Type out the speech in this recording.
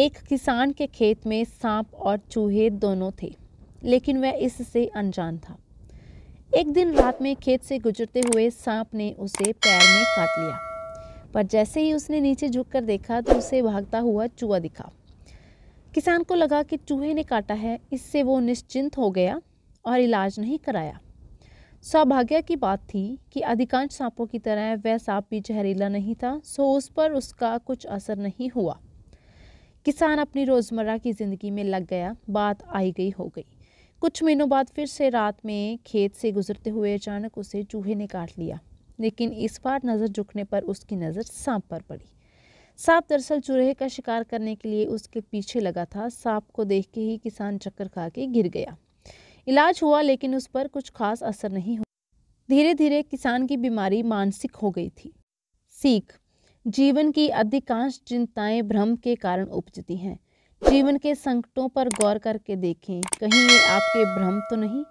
एक किसान के खेत में सांप और चूहे दोनों थे लेकिन वह इससे अनजान था एक दिन रात में खेत से गुजरते हुए सांप ने उसे पैर में काट लिया पर जैसे ही उसने नीचे झुककर देखा तो उसे भागता हुआ चूहा दिखा किसान को लगा कि चूहे ने काटा है इससे वो निश्चिंत हो गया और इलाज नहीं कराया सौभाग्य की बात थी कि अधिकांश सांपों की तरह वह सांप भी जहरीला नहीं था सो उस पर उसका कुछ असर नहीं हुआ किसान अपनी रोज़मर्रा की ज़िंदगी में लग गया बात आई गई हो गई कुछ महीनों बाद फिर से रात में खेत से गुजरते हुए अचानक उसे चूहे ने काट लिया लेकिन इस बार नज़र झुकने पर उसकी नज़र सांप पर पड़ी सांप दरअसल चूहे का शिकार करने के लिए उसके पीछे लगा था सांप को देख के ही किसान चक्कर खा के गिर गया इलाज हुआ लेकिन उस पर कुछ खास असर नहीं हुआ धीरे धीरे किसान की बीमारी मानसिक हो गई थी सीख जीवन की अधिकांश चिंताएं भ्रम के कारण उपजती हैं जीवन के संकटों पर गौर करके देखें कहीं ये आपके भ्रम तो नहीं